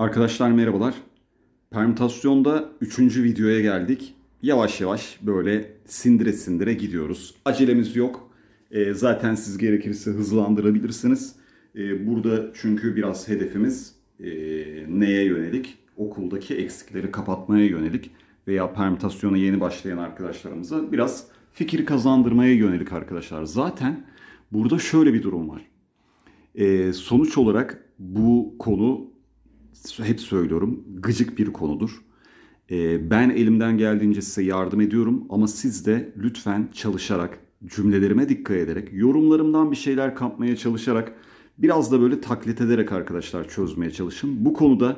Arkadaşlar merhabalar. Permütasyonda 3. videoya geldik. Yavaş yavaş böyle sindire sindire gidiyoruz. Acelemiz yok. E, zaten siz gerekirse hızlandırabilirsiniz. E, burada çünkü biraz hedefimiz e, neye yönelik? Okuldaki eksikleri kapatmaya yönelik veya permütasyona yeni başlayan arkadaşlarımıza biraz fikir kazandırmaya yönelik arkadaşlar. Zaten burada şöyle bir durum var. E, sonuç olarak bu konu hep söylüyorum gıcık bir konudur. Ee, ben elimden geldiğince size yardım ediyorum ama siz de lütfen çalışarak, cümlelerime dikkat ederek, yorumlarımdan bir şeyler kapmaya çalışarak, biraz da böyle taklit ederek arkadaşlar çözmeye çalışın. Bu konuda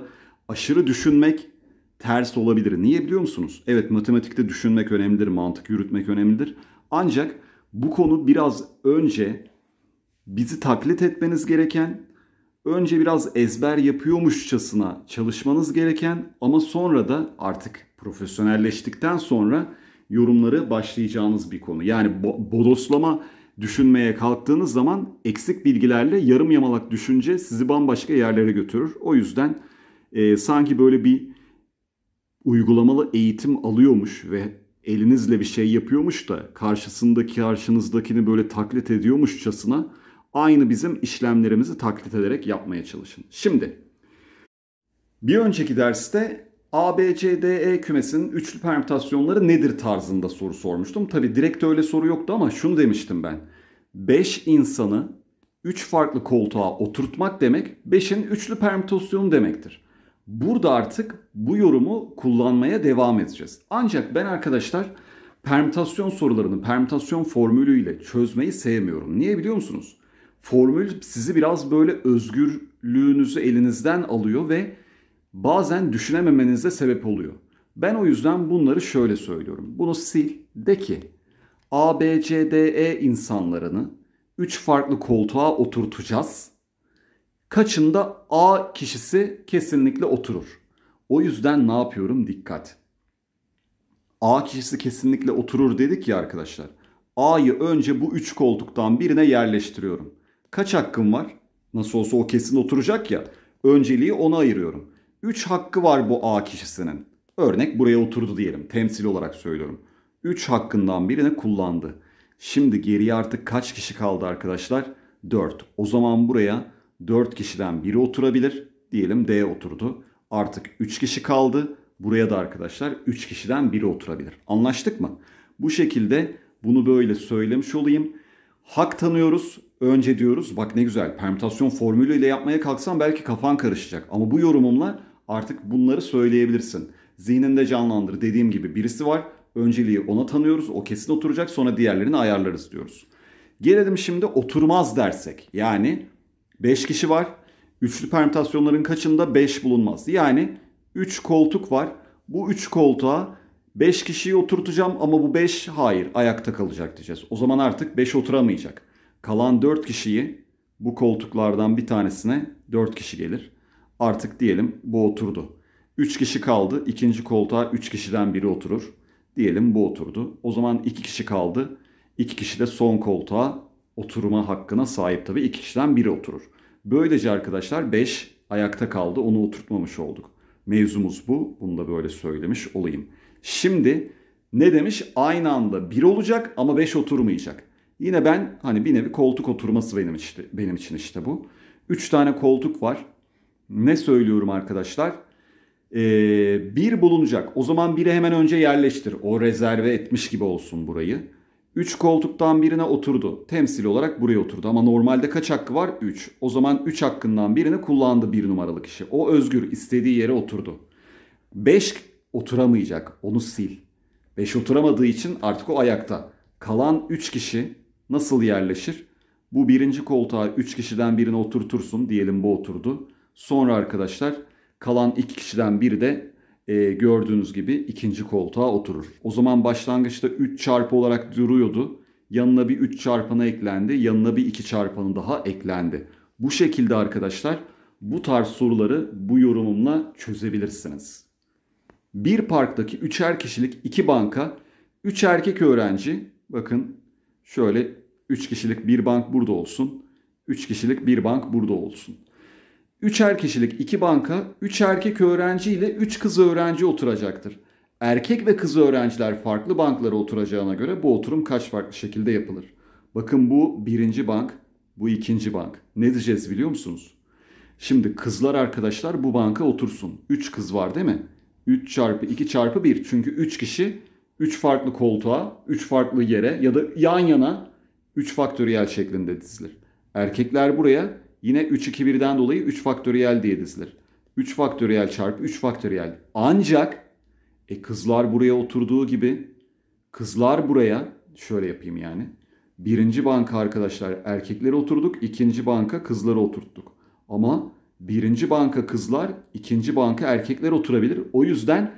aşırı düşünmek ters olabilir. Niye biliyor musunuz? Evet matematikte düşünmek önemlidir, mantık yürütmek önemlidir. Ancak bu konu biraz önce bizi taklit etmeniz gereken önce biraz ezber yapıyormuşçasına çalışmanız gereken ama sonra da artık profesyonelleştikten sonra yorumları başlayacağınız bir konu. Yani bodoslama düşünmeye kalktığınız zaman eksik bilgilerle yarım yamalak düşünce sizi bambaşka yerlere götürür. O yüzden e, sanki böyle bir uygulamalı eğitim alıyormuş ve elinizle bir şey yapıyormuş da karşısındaki karşınızdakini böyle taklit ediyormuşçasına aynı bizim işlemlerimizi taklit ederek yapmaya çalışın. Şimdi bir önceki derste ABCDE kümesinin üçlü permütasyonları nedir tarzında soru sormuştum. Tabi direkt öyle soru yoktu ama şunu demiştim ben. 5 insanı 3 farklı koltuğa oturtmak demek 5'in üçlü permütasyonu demektir. Burada artık bu yorumu kullanmaya devam edeceğiz. Ancak ben arkadaşlar permütasyon sorularını permütasyon formülüyle çözmeyi sevmiyorum. Niye biliyor musunuz? formül sizi biraz böyle özgürlüğünüzü elinizden alıyor ve bazen düşünememenize sebep oluyor. Ben o yüzden bunları şöyle söylüyorum. Bunu sil de ki A, B, C, D, E insanlarını 3 farklı koltuğa oturtacağız. Kaçında A kişisi kesinlikle oturur. O yüzden ne yapıyorum? Dikkat. A kişisi kesinlikle oturur dedik ya arkadaşlar. A'yı önce bu 3 koltuktan birine yerleştiriyorum. Kaç hakkım var? Nasıl olsa o kesin oturacak ya. Önceliği ona ayırıyorum. 3 hakkı var bu A kişisinin. Örnek buraya oturdu diyelim. Temsil olarak söylüyorum. 3 hakkından birini kullandı. Şimdi geriye artık kaç kişi kaldı arkadaşlar? 4. O zaman buraya 4 kişiden biri oturabilir. Diyelim D oturdu. Artık 3 kişi kaldı. Buraya da arkadaşlar 3 kişiden biri oturabilir. Anlaştık mı? Bu şekilde bunu böyle söylemiş olayım. Hak tanıyoruz. Önce diyoruz bak ne güzel permütasyon formülüyle yapmaya kalksan belki kafan karışacak. Ama bu yorumumla artık bunları söyleyebilirsin. Zihninde canlandır dediğim gibi birisi var. Önceliği ona tanıyoruz. O kesin oturacak sonra diğerlerini ayarlarız diyoruz. Gelelim şimdi oturmaz dersek. Yani 5 kişi var. Üçlü permütasyonların kaçında 5 bulunmaz. Yani 3 koltuk var. Bu 3 koltuğa 5 kişiyi oturtacağım ama bu 5 hayır ayakta kalacak diyeceğiz. O zaman artık 5 oturamayacak. Kalan 4 kişiyi bu koltuklardan bir tanesine 4 kişi gelir. Artık diyelim bu oturdu. 3 kişi kaldı. ikinci koltuğa 3 kişiden biri oturur. Diyelim bu oturdu. O zaman 2 kişi kaldı. 2 kişi de son koltuğa oturma hakkına sahip tabii. 2 kişiden biri oturur. Böylece arkadaşlar 5 ayakta kaldı. Onu oturtmamış olduk. Mevzumuz bu. Bunu da böyle söylemiş olayım. Şimdi ne demiş? Aynı anda 1 olacak ama 5 oturmayacak. Yine ben hani bir nevi koltuk oturması benim işte benim için işte bu. Üç tane koltuk var. Ne söylüyorum arkadaşlar? Ee, bir bulunacak. O zaman biri hemen önce yerleştir. O rezerve etmiş gibi olsun burayı. Üç koltuktan birine oturdu. Temsil olarak buraya oturdu. Ama normalde kaç hakkı var? Üç. O zaman üç hakkından birini kullandı bir numaralı kişi. O özgür. istediği yere oturdu. Beş oturamayacak. Onu sil. Beş oturamadığı için artık o ayakta. Kalan üç kişi nasıl yerleşir? Bu birinci koltuğa 3 kişiden birini oturtursun diyelim bu oturdu. Sonra arkadaşlar kalan 2 kişiden biri de e, gördüğünüz gibi ikinci koltuğa oturur. O zaman başlangıçta 3 çarpı olarak duruyordu. Yanına bir 3 çarpanı eklendi. Yanına bir 2 çarpanı daha eklendi. Bu şekilde arkadaşlar bu tarz soruları bu yorumumla çözebilirsiniz. Bir parktaki üçer kişilik iki banka, üç erkek öğrenci, bakın şöyle 3 kişilik bir bank burada olsun. 3 kişilik bir bank burada olsun. Üçer kişilik iki banka 3 erkek öğrenci ile 3 kız öğrenci oturacaktır. Erkek ve kız öğrenciler farklı banklara oturacağına göre bu oturum kaç farklı şekilde yapılır? Bakın bu birinci bank, bu ikinci bank. Ne diyeceğiz biliyor musunuz? Şimdi kızlar arkadaşlar bu banka otursun. 3 kız var değil mi? 3 çarpı 2 çarpı 1. Çünkü 3 kişi 3 farklı koltuğa, 3 farklı yere ya da yan yana 3 faktöriyel şeklinde dizilir. Erkekler buraya yine 3-2-1'den dolayı 3 faktöriyel diye dizilir. 3 faktöriyel çarpı 3 faktöriyel. Ancak e kızlar buraya oturduğu gibi kızlar buraya şöyle yapayım yani. Birinci banka arkadaşlar erkekleri oturduk. ikinci banka kızları oturttuk. Ama birinci banka kızlar, ikinci banka erkekler oturabilir. O yüzden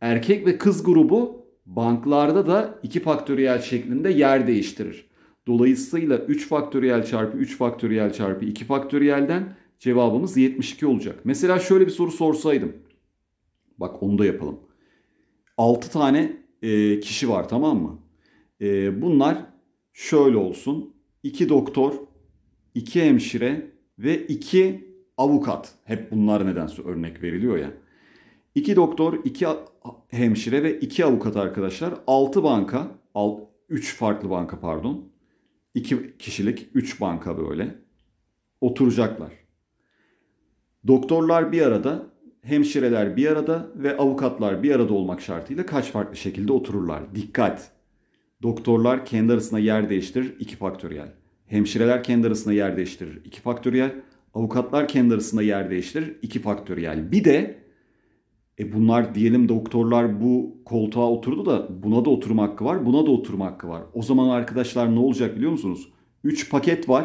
erkek ve kız grubu banklarda da iki faktöriyel şeklinde yer değiştirir. Dolayısıyla 3 faktöriyel çarpı 3 faktöriyel çarpı 2 faktöriyelden cevabımız 72 olacak. Mesela şöyle bir soru sorsaydım. Bak onu da yapalım. 6 tane e, kişi var tamam mı? E, bunlar şöyle olsun. 2 doktor, 2 hemşire ve 2 avukat. Hep bunlar nedense örnek veriliyor ya. 2 doktor, 2 hemşire ve 2 avukat arkadaşlar. 6 banka, 3 farklı banka pardon iki kişilik üç banka böyle oturacaklar. Doktorlar bir arada, hemşireler bir arada ve avukatlar bir arada olmak şartıyla kaç farklı şekilde otururlar. Dikkat! Doktorlar kendi arasında yer değiştirir 2 faktöriyel. Hemşireler kendi arasında yer değiştirir 2 faktöriyel. Avukatlar kendi arasında yer değiştirir 2 faktöriyel. Bir de e bunlar diyelim doktorlar bu koltuğa oturdu da buna da oturma hakkı var, buna da oturma hakkı var. O zaman arkadaşlar ne olacak biliyor musunuz? 3 paket var.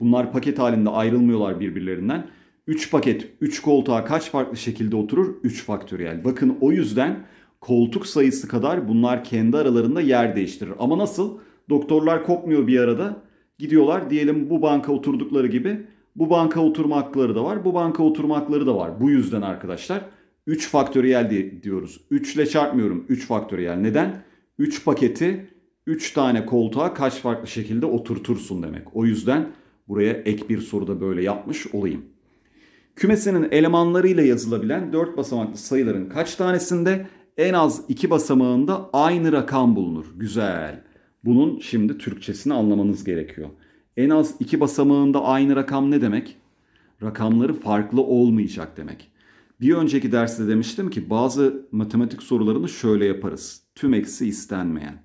Bunlar paket halinde ayrılmıyorlar birbirlerinden. 3 paket, 3 koltuğa kaç farklı şekilde oturur? 3 faktöriyel. Bakın o yüzden koltuk sayısı kadar bunlar kendi aralarında yer değiştirir. Ama nasıl? Doktorlar kopmuyor bir arada. Gidiyorlar diyelim bu banka oturdukları gibi bu banka oturma hakları da var, bu banka oturma hakları da var. Bu yüzden arkadaşlar 3 faktöriyel diyoruz. 3 ile çarpmıyorum 3 faktöriyel. Neden? 3 paketi 3 tane koltuğa kaç farklı şekilde oturtursun demek. O yüzden buraya ek bir soruda böyle yapmış olayım. Kümesinin elemanlarıyla yazılabilen 4 basamaklı sayıların kaç tanesinde en az 2 basamağında aynı rakam bulunur? Güzel. Bunun şimdi Türkçesini anlamanız gerekiyor. En az 2 basamağında aynı rakam ne demek? Rakamları farklı olmayacak demek. Bir önceki derste demiştim ki bazı matematik sorularını şöyle yaparız. Tüm eksi istenmeyen.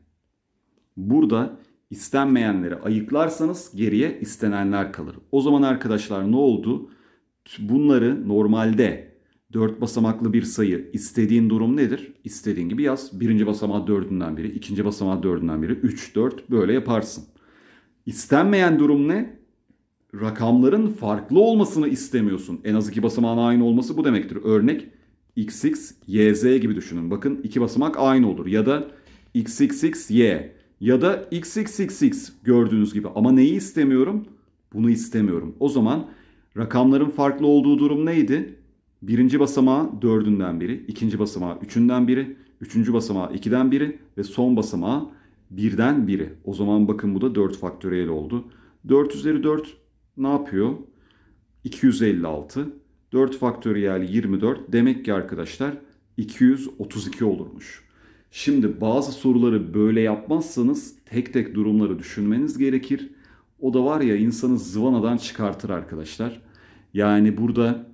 Burada istenmeyenleri ayıklarsanız geriye istenenler kalır. O zaman arkadaşlar ne oldu? Bunları normalde 4 basamaklı bir sayı istediğin durum nedir? İstediğin gibi yaz. Birinci basamağı dördünden biri, ikinci basamağı dördünden biri, 3, 4 böyle yaparsın. İstenmeyen durum ne? rakamların farklı olmasını istemiyorsun. En az iki basamağın aynı olması bu demektir. Örnek xx, yz gibi düşünün. Bakın iki basamak aynı olur. Ya da y ya da xxxx gördüğünüz gibi. Ama neyi istemiyorum? Bunu istemiyorum. O zaman rakamların farklı olduğu durum neydi? Birinci basamağı dördünden biri, ikinci basamağı üçünden biri, üçüncü basamağı ikiden biri ve son basamağı birden biri. O zaman bakın bu da 4 faktöriyel oldu. 4 üzeri 4 ne yapıyor? 256. 4 faktöriyel 24. Demek ki arkadaşlar 232 olurmuş. Şimdi bazı soruları böyle yapmazsanız tek tek durumları düşünmeniz gerekir. O da var ya insanı zıvanadan çıkartır arkadaşlar. Yani burada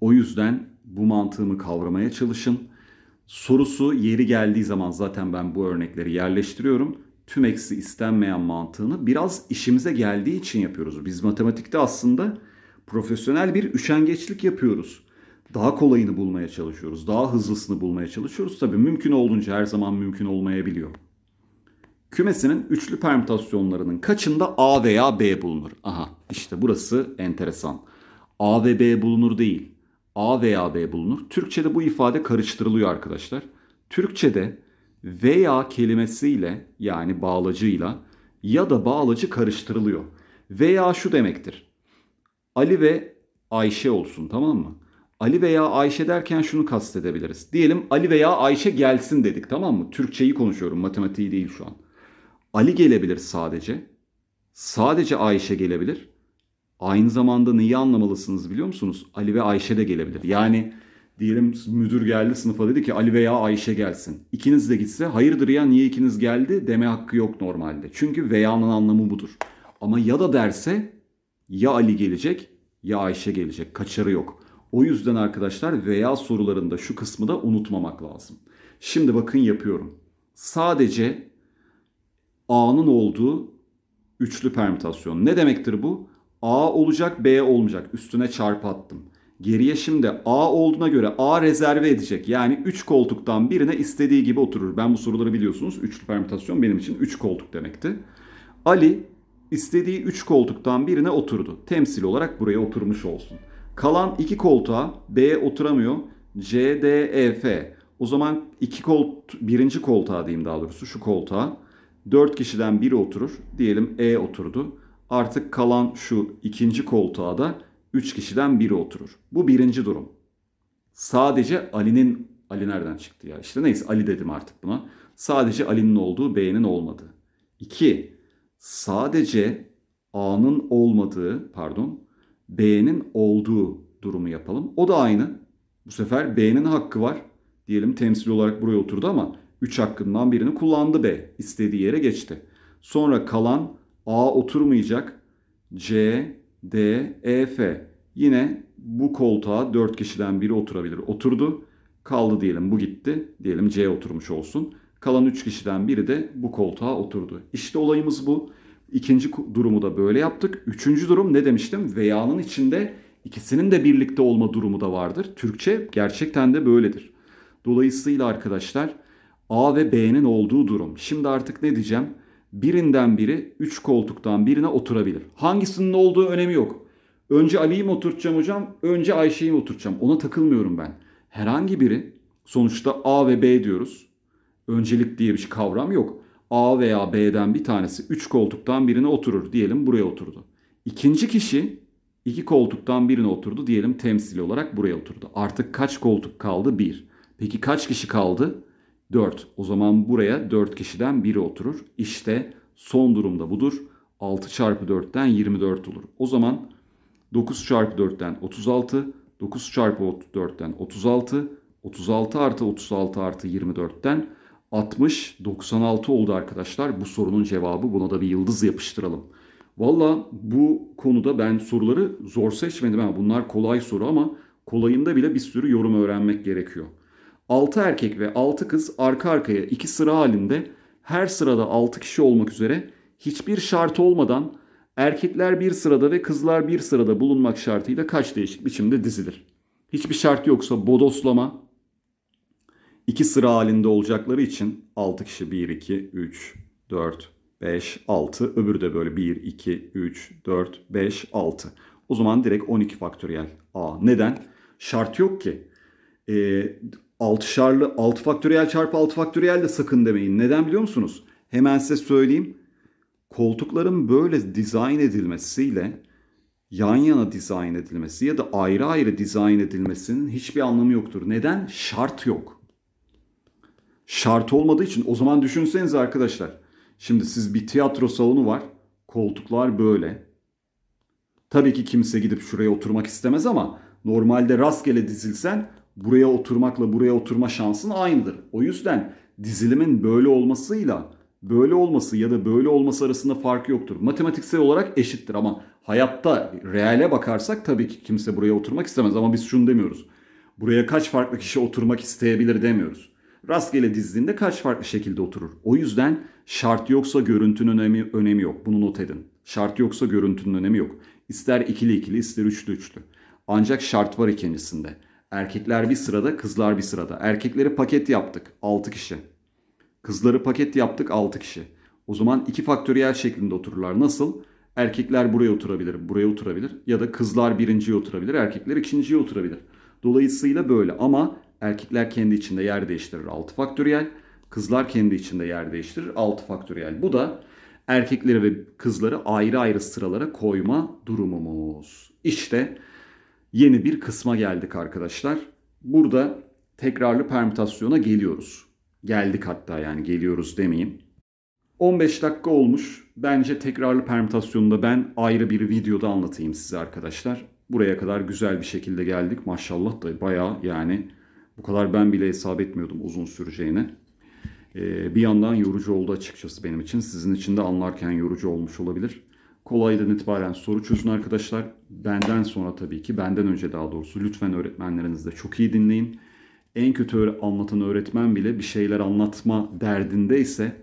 o yüzden bu mantığımı kavramaya çalışın. Sorusu yeri geldiği zaman zaten ben bu örnekleri yerleştiriyorum tüm eksi istenmeyen mantığını biraz işimize geldiği için yapıyoruz. Biz matematikte aslında profesyonel bir üşengeçlik yapıyoruz. Daha kolayını bulmaya çalışıyoruz. Daha hızlısını bulmaya çalışıyoruz. Tabii mümkün olduğunca her zaman mümkün olmayabiliyor. Kümesinin üçlü permütasyonlarının kaçında A veya B bulunur? Aha işte burası enteresan. A ve B bulunur değil. A veya B bulunur. Türkçede bu ifade karıştırılıyor arkadaşlar. Türkçede veya kelimesiyle yani bağlacıyla ya da bağlacı karıştırılıyor. Veya şu demektir. Ali ve Ayşe olsun tamam mı? Ali veya Ayşe derken şunu kastedebiliriz. Diyelim Ali veya Ayşe gelsin dedik tamam mı? Türkçeyi konuşuyorum matematiği değil şu an. Ali gelebilir sadece. Sadece Ayşe gelebilir. Aynı zamanda neyi anlamalısınız biliyor musunuz? Ali ve Ayşe de gelebilir. Yani Diyelim müdür geldi sınıfa dedi ki Ali veya Ayşe gelsin. İkiniz de gitse hayırdır ya niye ikiniz geldi deme hakkı yok normalde. Çünkü veyanın anlamı budur. Ama ya da derse ya Ali gelecek ya Ayşe gelecek. Kaçarı yok. O yüzden arkadaşlar veya sorularında şu kısmı da unutmamak lazım. Şimdi bakın yapıyorum. Sadece A'nın olduğu üçlü permütasyon. Ne demektir bu? A olacak, B olmayacak. Üstüne çarpı attım. Geriye şimdi A olduğuna göre A rezerve edecek. Yani 3 koltuktan birine istediği gibi oturur. Ben bu soruları biliyorsunuz. Üçlü permütasyon benim için 3 koltuk demekti. Ali istediği 3 koltuktan birine oturdu. Temsil olarak buraya oturmuş olsun. Kalan 2 koltuğa B oturamıyor. C, D, E, F. O zaman iki kolt, birinci koltuğa diyeyim daha doğrusu şu koltuğa. 4 kişiden biri oturur. Diyelim E oturdu. Artık kalan şu ikinci koltuğa da 3 kişiden biri oturur. Bu birinci durum. Sadece Ali'nin Ali nereden çıktı ya? İşte neyse Ali dedim artık buna. Sadece Ali'nin olduğu B'nin olmadı. 2. Sadece A'nın olmadığı, pardon, B'nin olduğu durumu yapalım. O da aynı. Bu sefer B'nin hakkı var. Diyelim temsil olarak buraya oturdu ama 3 hakkından birini kullandı B. İstediği yere geçti. Sonra kalan A oturmayacak. C, D, E, F. Yine bu koltuğa 4 kişiden biri oturabilir. Oturdu. Kaldı diyelim bu gitti. Diyelim C oturmuş olsun. Kalan 3 kişiden biri de bu koltuğa oturdu. İşte olayımız bu. İkinci durumu da böyle yaptık. Üçüncü durum ne demiştim? Veyanın içinde ikisinin de birlikte olma durumu da vardır. Türkçe gerçekten de böyledir. Dolayısıyla arkadaşlar A ve B'nin olduğu durum. Şimdi artık ne diyeceğim? birinden biri 3 koltuktan birine oturabilir. Hangisinin olduğu önemi yok. Önce Ali'yi mi oturtacağım hocam, önce Ayşe'yi mi oturtacağım? Ona takılmıyorum ben. Herhangi biri sonuçta A ve B diyoruz. Öncelik diye bir kavram yok. A veya B'den bir tanesi 3 koltuktan birine oturur diyelim buraya oturdu. İkinci kişi iki koltuktan birine oturdu diyelim temsili olarak buraya oturdu. Artık kaç koltuk kaldı? Bir. Peki kaç kişi kaldı? 4. O zaman buraya 4 kişiden biri oturur. İşte son durumda budur. 6 çarpı 4'ten 24 olur. O zaman 9 çarpı 4'ten 36, 9 çarpı 4'ten 36, 36 artı 36 artı 24'ten 60, 96 oldu arkadaşlar. Bu sorunun cevabı buna da bir yıldız yapıştıralım. Valla bu konuda ben soruları zor seçmedim. Ha. Bunlar kolay soru ama kolayında bile bir sürü yorum öğrenmek gerekiyor. 6 erkek ve 6 kız arka arkaya iki sıra halinde her sırada 6 kişi olmak üzere hiçbir şart olmadan erkekler bir sırada ve kızlar bir sırada bulunmak şartıyla kaç değişik biçimde dizilir. Hiçbir şart yoksa bodoslama iki sıra halinde olacakları için 6 kişi 1 2 3 4 5 6 öbürü de böyle 1 2 3 4 5 6. O zaman direkt 12 faktöriyel A. Neden? Şart yok ki. Ee, 6'şarlı 6 faktöriyel çarpı 6 faktöriyel de sakın demeyin. Neden biliyor musunuz? Hemen size söyleyeyim. Koltukların böyle dizayn edilmesiyle yan yana dizayn edilmesi ya da ayrı ayrı dizayn edilmesinin hiçbir anlamı yoktur. Neden? Şart yok. Şart olmadığı için o zaman düşünseniz arkadaşlar. Şimdi siz bir tiyatro salonu var. Koltuklar böyle. Tabii ki kimse gidip şuraya oturmak istemez ama normalde rastgele dizilsen buraya oturmakla buraya oturma şansın aynıdır. O yüzden dizilimin böyle olmasıyla böyle olması ya da böyle olması arasında fark yoktur. Matematiksel olarak eşittir ama hayatta reale bakarsak tabii ki kimse buraya oturmak istemez ama biz şunu demiyoruz. Buraya kaç farklı kişi oturmak isteyebilir demiyoruz. Rastgele dizdiğinde kaç farklı şekilde oturur. O yüzden şart yoksa görüntünün önemi, önemi yok. Bunu not edin. Şart yoksa görüntünün önemi yok. İster ikili ikili ister üçlü üçlü. Ancak şart var ikincisinde. Erkekler bir sırada, kızlar bir sırada. Erkekleri paket yaptık 6 kişi. Kızları paket yaptık 6 kişi. O zaman 2 faktöriyel şeklinde otururlar. Nasıl? Erkekler buraya oturabilir, buraya oturabilir. Ya da kızlar birinciye oturabilir, erkekler ikinciye oturabilir. Dolayısıyla böyle ama erkekler kendi içinde yer değiştirir 6 faktöriyel. Kızlar kendi içinde yer değiştirir 6 faktöriyel. Bu da erkekleri ve kızları ayrı ayrı sıralara koyma durumumuz. İşte yeni bir kısma geldik arkadaşlar. Burada tekrarlı permütasyona geliyoruz. Geldik hatta yani geliyoruz demeyeyim. 15 dakika olmuş. Bence tekrarlı permütasyonunda ben ayrı bir videoda anlatayım size arkadaşlar. Buraya kadar güzel bir şekilde geldik. Maşallah da bayağı yani bu kadar ben bile hesap etmiyordum uzun süreceğini. Ee, bir yandan yorucu oldu açıkçası benim için. Sizin için de anlarken yorucu olmuş olabilir. Kolaydan itibaren soru çözün arkadaşlar. Benden sonra tabii ki, benden önce daha doğrusu lütfen öğretmenlerinizle çok iyi dinleyin. En kötü anlatan öğretmen bile bir şeyler anlatma derdindeyse,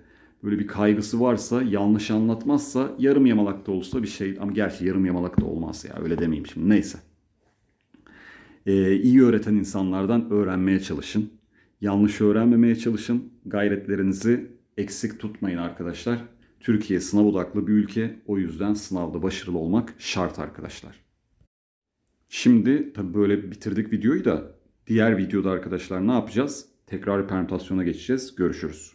böyle bir kaygısı varsa, yanlış anlatmazsa, yarım yamalak da olsa bir şey, ama gerçi yarım yamalak da olmaz ya öyle demeyeyim şimdi neyse. Ee, iyi öğreten insanlardan öğrenmeye çalışın. Yanlış öğrenmemeye çalışın. Gayretlerinizi eksik tutmayın arkadaşlar. Türkiye sınav odaklı bir ülke. O yüzden sınavda başarılı olmak şart arkadaşlar. Şimdi tabii böyle bitirdik videoyu da diğer videoda arkadaşlar ne yapacağız? Tekrar permütasyona geçeceğiz. Görüşürüz.